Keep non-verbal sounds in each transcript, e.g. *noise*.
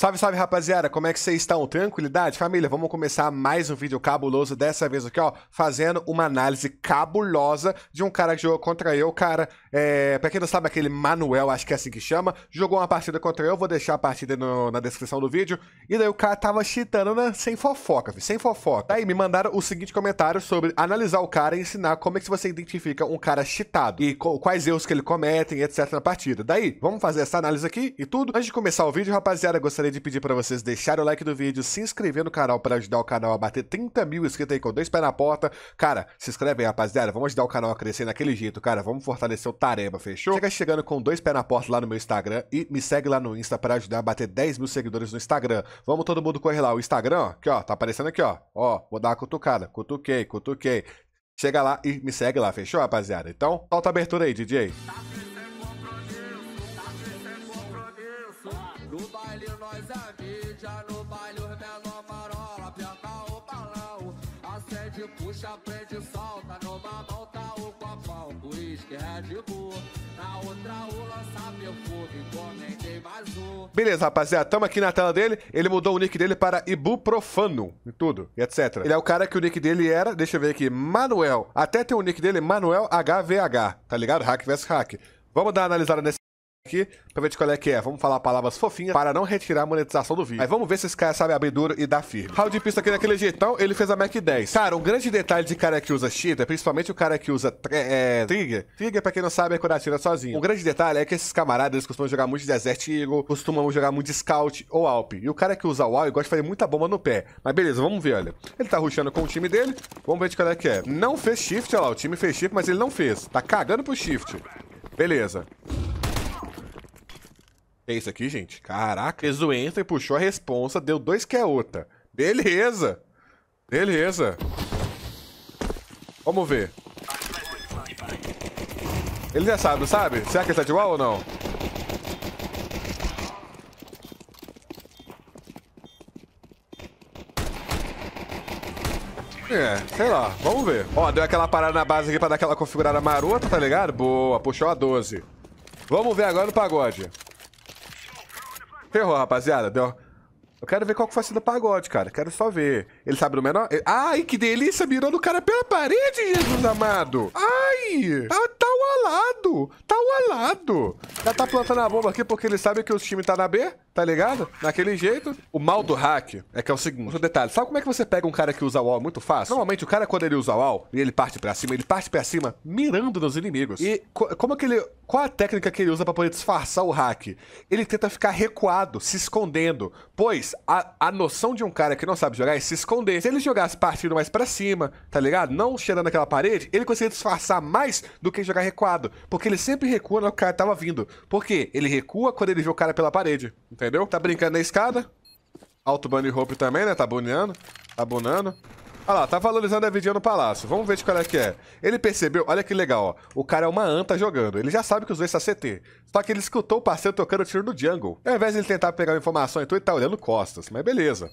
Salve, salve, rapaziada! Como é que vocês estão? Tranquilidade? Família, vamos começar mais um vídeo cabuloso, dessa vez aqui, ó, fazendo uma análise cabulosa de um cara que jogou contra eu, cara, é... pra quem não sabe, aquele Manuel, acho que é assim que chama, jogou uma partida contra eu, vou deixar a partida no... na descrição do vídeo, e daí o cara tava cheatando né sem fofoca, filho, sem fofoca. daí me mandaram o seguinte comentário sobre analisar o cara e ensinar como é que você identifica um cara cheatado, e quais erros que ele comete, etc, na partida. Daí, vamos fazer essa análise aqui e tudo. Antes de começar o vídeo, rapaziada, gostaria gostaria de pedir para vocês deixarem o like do vídeo, se inscrever no canal para ajudar o canal a bater 30 mil inscritos aí com dois pés na porta. Cara, se inscreve aí, rapaziada. Vamos ajudar o canal a crescer naquele jeito, cara. Vamos fortalecer o Tareba, fechou? Chega chegando com dois pés na porta lá no meu Instagram e me segue lá no Insta para ajudar a bater 10 mil seguidores no Instagram. Vamos todo mundo correr lá. O Instagram, ó, aqui ó, tá aparecendo aqui ó. Ó, vou dar uma cutucada. Cutuquei, cutuquei. Chega lá e me segue lá, fechou, rapaziada? Então, solta a abertura aí, DJ. Tá. prende, solta. Numa mão tá o copão, uísque, Red Bull. Na outra o lança perfume, mais um. Beleza, rapaziada, tamo aqui na tela dele. Ele mudou o nick dele para Ibuprofano e tudo, e etc. Ele é o cara que o nick dele era, deixa eu ver aqui, Manuel. Até tem o nick dele, Manuel HVH, tá ligado? Hack vs Hack. Vamos dar uma analisada nesse aqui pra ver de qual é que é. Vamos falar palavras fofinhas para não retirar a monetização do vídeo. Aí vamos ver se esse cara sabe abrir duro e dar firme. Raul de pista aqui naquele jeitão, ele fez a Mac 10. Cara, um grande detalhe de cara que usa cheater, principalmente o cara que usa é, trigger. Trigger, pra quem não sabe, é quando atira sozinho. Um grande detalhe é que esses camaradas, eles costumam jogar muito Desert Eagle, costumam jogar muito Scout ou Alp. E o cara que usa WoW, gosta de fazer muita bomba no pé. Mas beleza, vamos ver, olha. Ele tá ruxando com o time dele, vamos ver de qual é que é. Não fez shift, olha lá, o time fez shift, mas ele não fez. Tá cagando pro shift. Beleza. É isso aqui, gente? Caraca, Peso e puxou a responsa, deu dois que é outra. Beleza! Beleza! Vamos ver. Ele já sabe, sabe? Será que ele tá de wall ou não? É, sei lá, vamos ver. Ó, deu aquela parada na base aqui pra dar aquela configurada marota, tá ligado? Boa, puxou a 12. Vamos ver agora no pagode. Ferrou, rapaziada. Deu... Eu quero ver qual que foi a cena pagode, cara. Quero só ver. Ele sabe do menor? Ele... Ai, que delícia! Mirou no cara pela parede, Jesus amado! Ai! Tá, tá o alado! Tá o alado! Já tá plantando a bomba aqui porque ele sabe que os times tá na B? tá ligado? Naquele jeito. O mal do hack é que é o seguinte. Um detalhe. Sabe como é que você pega um cara que usa wall muito fácil? Normalmente o cara, quando ele usa wall e ele parte pra cima, ele parte pra cima mirando nos inimigos. E co como é que ele... Qual a técnica que ele usa para poder disfarçar o hack? Ele tenta ficar recuado, se escondendo. Pois a, a noção de um cara que não sabe jogar é se esconder. Se ele jogasse partindo mais para cima, tá ligado? Não cheirando aquela parede, ele conseguia disfarçar mais do que jogar recuado. Porque ele sempre recua no que o cara tava vindo. Por quê? Ele recua quando ele vê o cara pela parede. Entendeu? entendeu? Tá brincando na escada. Alto Bunny Hope também, né? Tá boneando. Tá bonando. Olha lá, tá valorizando a vidinha no palácio. Vamos ver de qual é que é. Ele percebeu, olha que legal, ó. O cara é uma anta jogando. Ele já sabe que os dois são CT. Só que ele escutou o parceiro tocando tiro no jungle. Ao invés de ele tentar pegar a informação, então ele tá olhando costas. Mas beleza.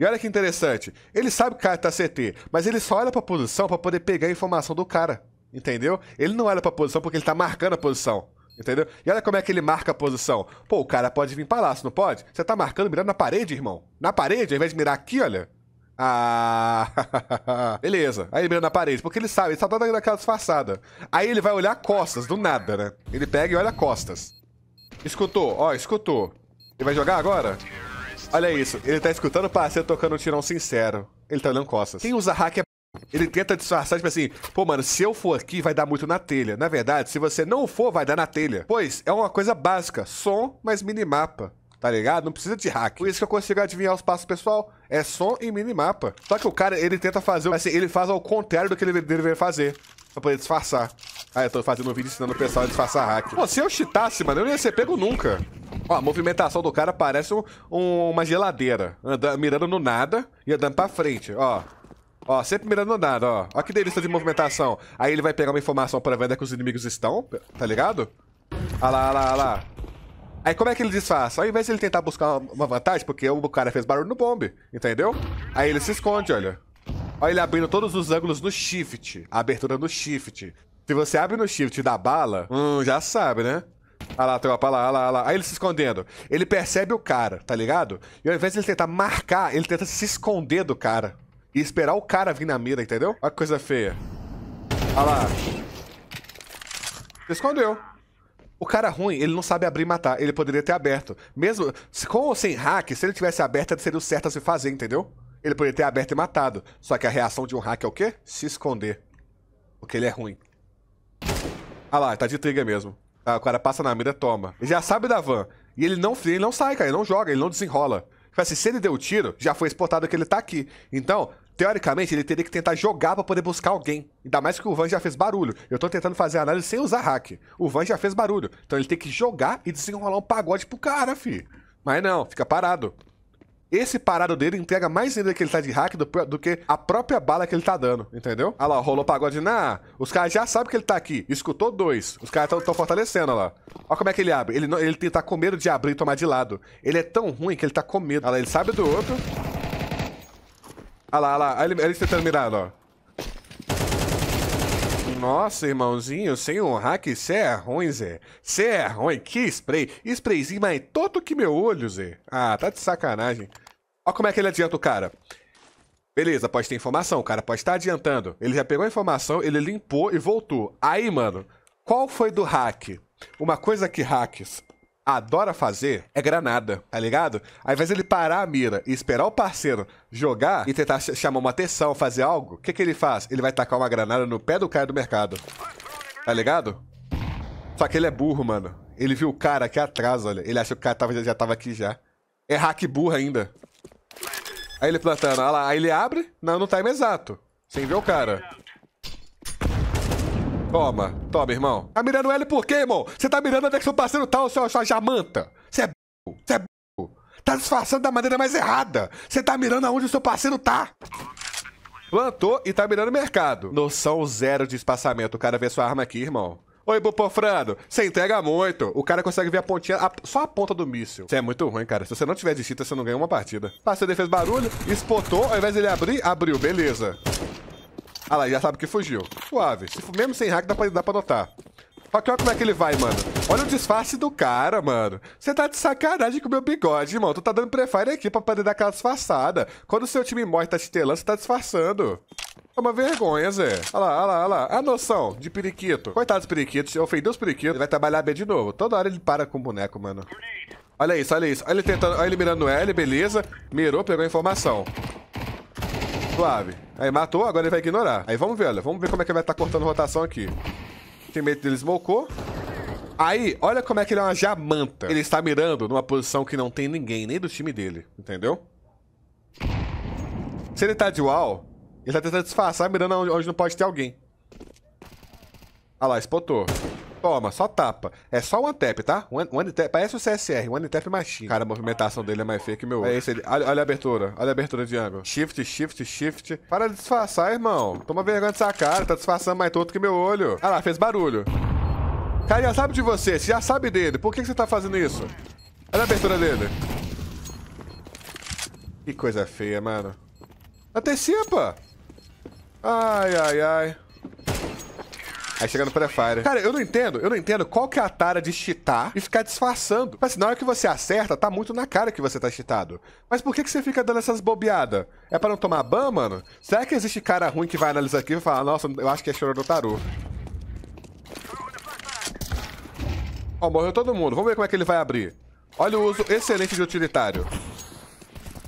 E olha que interessante. Ele sabe que o cara tá CT, mas ele só olha pra posição para poder pegar a informação do cara. Entendeu? Ele não olha pra posição porque ele tá marcando a posição. Entendeu? E olha como é que ele marca a posição. Pô, o cara pode vir pra lá, se não pode? Você tá marcando, mirando na parede, irmão. Na parede, ao invés de mirar aqui, olha. Ah, *laughs* beleza. Aí ele mira na parede, porque ele sabe, ele só tá dando aquela disfarçada. Aí ele vai olhar costas, do nada, né? Ele pega e olha costas. Escutou, ó, escutou. Ele vai jogar agora? Olha isso, ele tá escutando o parceiro tocando um tirão sincero. Ele tá olhando costas. Quem usa hack é ele tenta disfarçar, tipo assim, pô, mano, se eu for aqui, vai dar muito na telha. Na verdade, se você não for, vai dar na telha. Pois é uma coisa básica: som, mas minimapa. Tá ligado? Não precisa de hack. Por isso que eu consigo adivinhar os passos, pessoal. É som e minimapa. Só que o cara, ele tenta fazer. Assim, ele faz ao contrário do que ele deveria fazer. Pra poder disfarçar. Ah, eu tô fazendo um vídeo ensinando o pessoal a disfarçar hack. Pô, se eu cheatasse, mano, eu não ia ser pego nunca. Ó, a movimentação do cara parece um, um, uma geladeira. Andando, mirando no nada e andando pra frente. Ó, Ó, sempre mirando no nada, ó. Ó que delícia de movimentação. Aí ele vai pegar uma informação pra ver onde é que os inimigos estão, tá ligado? Olha lá, olha lá, olha lá. Aí como é que ele disfarça? Ao invés de ele tentar buscar uma vantagem, porque o cara fez barulho no bombe, entendeu? Aí ele se esconde, olha. Olha ele abrindo todos os ângulos no shift. A abertura no shift. Se você abre no shift dá bala, hum, já sabe, né? Olha lá, tropa, olha lá, olha lá, lá. Aí ele se escondendo. Ele percebe o cara, tá ligado? E ao invés de ele tentar marcar, ele tenta se esconder do cara e esperar o cara vir na mira, entendeu? Olha que coisa feia. Olha lá. Se escondeu. O cara ruim, ele não sabe abrir e matar. Ele poderia ter aberto. Mesmo com ou sem hack, se ele tivesse aberto, seria o certo a se fazer, entendeu? Ele poderia ter aberto e matado. Só que a reação de um hack é o quê? Se esconder. Porque ele é ruim. Ah lá, tá de trigger mesmo. Ah, o cara passa na mira, toma. Ele já sabe da van. E ele não, ele não sai, cara. Ele não joga, ele não desenrola. Tipo assim, se ele deu o tiro, já foi exportado que ele tá aqui. Então, teoricamente, ele teria que tentar jogar para poder buscar alguém. Ainda mais que o Van já fez barulho. Eu tô tentando fazer análise sem usar hack. O Van já fez barulho. Então ele tem que jogar e desenrolar um pagode pro cara, fi. Mas não, fica parado. Esse parado dele entrega mais ainda que ele tá de hack do, do, que a própria bala que ele tá dando, entendeu? Olha lá, rolou pagode na. Os caras já sabem que ele tá aqui. Escutou dois. Os caras estão fortalecendo, olha lá. Olha como é que ele abre. Ele, ele tá com medo de abrir e tomar de lado. Ele é tão ruim que ele tá com medo. Olha lá, ele sabe do outro. Olha lá, olha lá. Olha ele tentando mirar, ó. Nossa, irmãozinho, sem um hack, cê é ruim, Zé. Cê é ruim, que spray. Sprayzinho mais todo que meu olho, Zé. Ah, tá de sacanagem. Olha como é que ele adianta o cara. Beleza, pode ter informação, o cara pode estar adiantando. Ele já pegou a informação, ele limpou e voltou. Aí, mano, qual foi do hack? Uma coisa que hacks adora fazer é granada, tá ligado? Ao invés ele parar a mira e esperar o parceiro jogar e tentar ch chamar uma atenção, fazer algo, o que, que ele faz? Ele vai tacar uma granada no pé do cara do mercado. Tá ligado? Só que ele é burro, mano. Ele viu o cara aqui atrás, olha. Ele achou que o cara tava, já, já tava aqui já. É hack burro ainda. Aí ele plantando, olha lá. Aí ele abre. Não, no time tá exato. Sem ver o cara. Toma, toma, irmão. Tá mirando ele por quê, irmão? Você tá mirando onde é que seu parceiro tá, seu, sua jamanta? Você é b****, você é b****. Tá disfarçando da maneira mais errada. Você tá mirando aonde o seu parceiro tá. Plantou e tá mirando o mercado. Noção zero de espaçamento. O cara vê sua arma aqui, irmão. Oi, Bupofrando, você entrega muito. O cara consegue ver a pontinha, a, só a ponta do míssil. Você é muito ruim, cara. Se você não tiver de cheetah, você não ganha uma partida. Parceiro fez barulho, espotou, ao invés dele abrir, abriu. Beleza. Ah lá, já sabe que fugiu. Suave. Se, mesmo sem hack, dá pra, dá pra notar. Só que olha como é que ele vai, mano. Olha o disfarce do cara, mano. Você tá de sacanagem com o meu bigode, irmão. Tu tá dando prefire aqui pra poder dar aquela disfarçada. Quando o seu time morre tá te telando, você tá disfarçando. É uma vergonha, Zé. Olha lá, olha lá, olha lá. A noção de periquito. Coitado dos periquitos, ofendeu os periquitos. Ele vai trabalhar B de novo. Toda hora ele para com o boneco, mano. Olha isso, olha isso. Olha ele tentando, olha ele mirando L, beleza. Mirou, pegou a informação. Suave. Aí matou, agora ele vai ignorar. Aí vamos ver, olha. Vamos ver como é que ele vai estar tá cortando rotação aqui. Tem medo dele smocou. Aí, olha como é que ele é uma jamanta. Ele está mirando numa posição que não tem ninguém, nem do time dele. Entendeu? Se ele tá de wall, ele tá tentando disfarçar mirando onde não pode ter alguém. Ah lá, espotou. Toma, só tapa. É só one tap, tá? One, one tap. Parece o CSR, one tap machine. Cara, a movimentação dele é mais feia que meu. É esse ele. Olha, olha, a abertura. Olha a abertura de ângulo. Shift, shift, shift. Para de disfarçar, irmão. Toma vergonha dessa cara. Tá disfarçando mais todo que meu olho. Ah lá, fez barulho. Cara, já sabe de você. Você já sabe dele. Por que, que você tá fazendo isso? Olha a abertura dele. Que coisa feia, mano. Antecipa! Ai, ai, ai. Aí chega no pré-fire. Cara, eu não entendo, eu não entendo qual que é a tara de cheatar e ficar disfarçando. Mas assim, na hora que você acerta, tá muito na cara que você tá cheatado. Mas por que, que você fica dando essas bobeadas? É para não tomar ban, mano? Será que existe cara ruim que vai analisar aqui e falar, nossa, eu acho que é choro do taru? Ó, morreu todo mundo. Vamos ver como é que ele vai abrir. Olha o uso excelente de utilitário.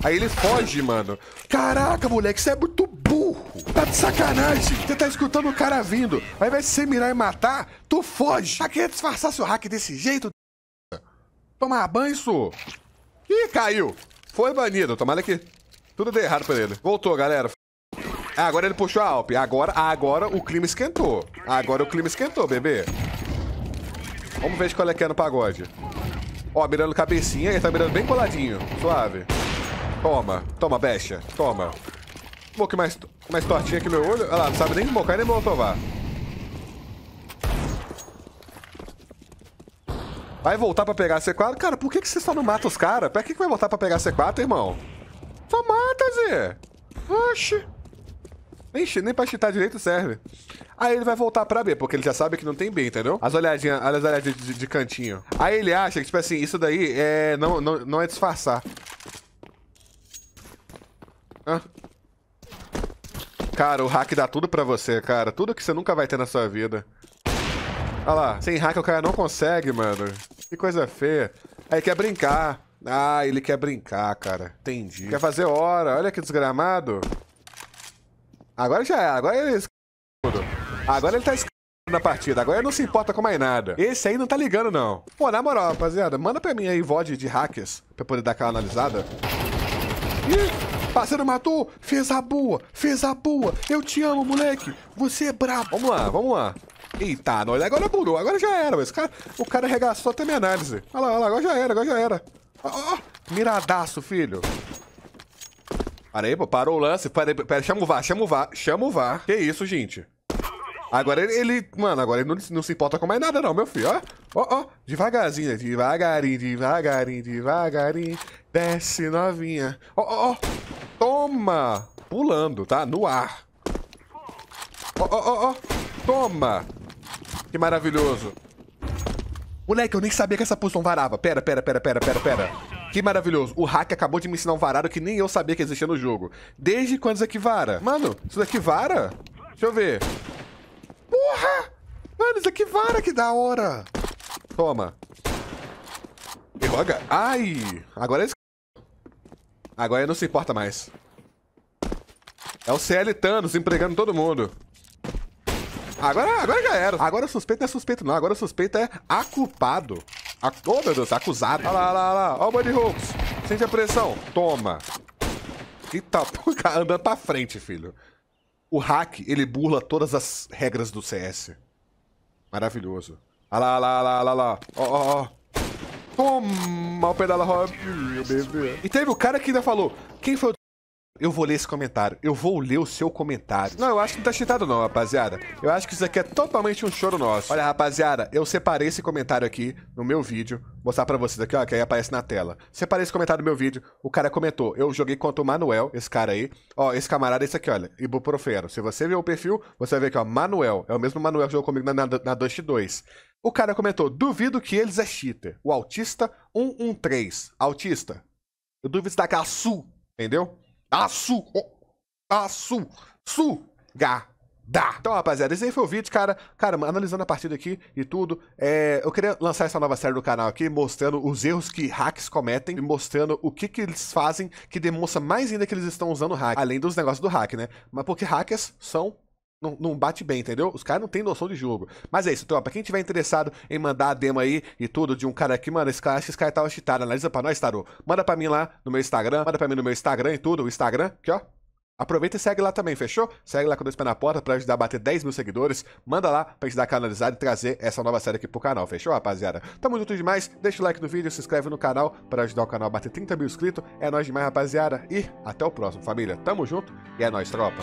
Aí ele foge, mano. Caraca, moleque, você é muito maluco? Tá de sacanagem? Você tá escutando o cara vindo. Aí vai se mirar e matar, tu foge. Tá querendo disfarçar seu hack desse jeito? Tomar banho, isso. Ih, caiu. Foi banido. Tomara que tudo deu errado pra ele. Voltou, galera. Ah, agora ele puxou a Alp. Agora, agora o clima esquentou. Agora o clima esquentou, bebê. Vamos ver qual é que é no pagode. Ó, mirando cabecinha. Ele tá mirando bem coladinho. Suave. Toma. Toma, becha. Toma. Um pouco mais mais tortinha aqui meu olho. Olha lá, não sabe nem invocar nem molotovar. Vai voltar pra pegar C4? Cara, por que, que você só não mata os caras? Pra que, que vai voltar pra pegar C4, irmão? Só mata, Zé! Oxi! Nem, nem pra cheatar direito serve. Aí ele vai voltar pra B, porque ele já sabe que não tem B, entendeu? As olhadinhas, as olhadinhas de, de, de cantinho. Aí ele acha que, tipo assim, isso daí é, não, não, não é disfarçar. Cara, o hack dá tudo pra você, cara. Tudo que você nunca vai ter na sua vida. Olha lá, sem hack o cara não consegue, mano. Que coisa feia. Aí ah, quer brincar. Ah, ele quer brincar, cara. Entendi. Quer fazer hora. Olha que desgramado. Agora já é. Agora ele... Agora ele tá na partida. Agora ele não se importa com mais nada. Esse aí não tá ligando, não. Pô, na moral, rapaziada, manda pra mim aí VOD de hackers pra poder dar aquela analisada. Ih! Parceiro matou, fez a boa, fez a boa. Eu te amo, moleque. Você é brabo. Vamos lá, vamos lá. Eita, nós agora burou, agora já era. Esse cara, o cara arregaçou até minha análise. Olha lá, olha lá, agora já era, agora já era. miradaço, filho. Parei, aí, pô, parou o lance. Para aí, pera, chama o VAR, chama o VAR, chama o VAR. Que isso, gente? Agora ele, ele, mano, agora ele não, não se importa com mais nada não, meu filho, ó. Ó, ó, devagarzinho, devagarinho, devagarinho, devagarinho. Desce, novinha. Ó, ó, ó. Toma! Pulando, tá? No ar. Ó, ó, ó, ó. Toma! Que maravilhoso. Moleque, eu nem sabia que essa poção varava. Pera, pera, pera, pera, pera, pera. Que maravilhoso. O hack acabou de me ensinar um varado que nem eu sabia que existia no jogo. Desde quando isso aqui vara? Mano, isso daqui vara? Deixa eu ver. Porra! Mano, isso aqui vara, que da hora. Toma. Errou Ai, agora é Agora ele não se importa mais. É o CL Thanos empregando todo mundo. Agora, agora já era. Agora o suspeito não é suspeito, não. Agora o suspeito é aculpado. A... Oh, meu Deus, acusado. Olha lá, olha lá, olha lá. o Buddy Hopes. Sente a pressão. Toma. Eita, porra, *laughs* andando pra frente, filho. O hack, ele burla todas as regras do CS. Maravilhoso. Olha lá, olha lá, olha lá, olha lá. Ó, ó, ó. Toma o pedala rock, meu bebê. E teve o cara que ainda falou: quem foi o. Eu vou ler esse comentário. Eu vou ler o seu comentário. Não, eu acho que não tá cheatado não, rapaziada. Eu acho que isso aqui é totalmente um choro nosso. Olha, rapaziada, eu separei esse comentário aqui no meu vídeo. Vou mostrar pra vocês aqui, ó, que aí aparece na tela. Separei esse comentário do meu vídeo. O cara comentou. Eu joguei contra o Manuel, esse cara aí. Ó, esse camarada, esse aqui, olha. Ibuprofeno. Se você ver o perfil, você vai ver aqui, ó, Manuel. É o mesmo Manuel que jogou comigo na, na, na Dust 2. O cara comentou: duvido que eles é cheater. O autista 113. Autista. Eu duvido da tá su, entendeu? Açu! Oh, a Su! Gá! Dá. Então, rapaziada, esse aí foi o vídeo, cara. Cara, analisando a partida aqui e tudo, é, eu queria lançar essa nova série do canal aqui, mostrando os erros que hacks cometem e mostrando o que, que eles fazem que demonstra mais ainda que eles estão usando hack, além dos negócios do hack, né? Mas porque hackers são não, não bate bem, entendeu? Os caras não têm noção de jogo. Mas é isso, tropa. Então, quem tiver interessado em mandar a demo aí e tudo de um cara aqui, mano, esse cara, acho que esse cara tava tá cheatado. Analisa pra nós, Tarô. Manda pra mim lá no meu Instagram. Manda pra mim no meu Instagram e tudo. O Instagram, aqui, ó. Aproveita e segue lá também, fechou? Segue lá com dois pés na porta pra ajudar a bater 10 mil seguidores. Manda lá pra gente dar canalizado e trazer essa nova série aqui pro canal, fechou, rapaziada? Tamo junto demais, deixa o like no vídeo, se inscreve no canal pra ajudar o canal a bater 30 mil inscritos. É nóis demais, rapaziada, e até o próximo, família. Tamo junto e é nóis, tropa.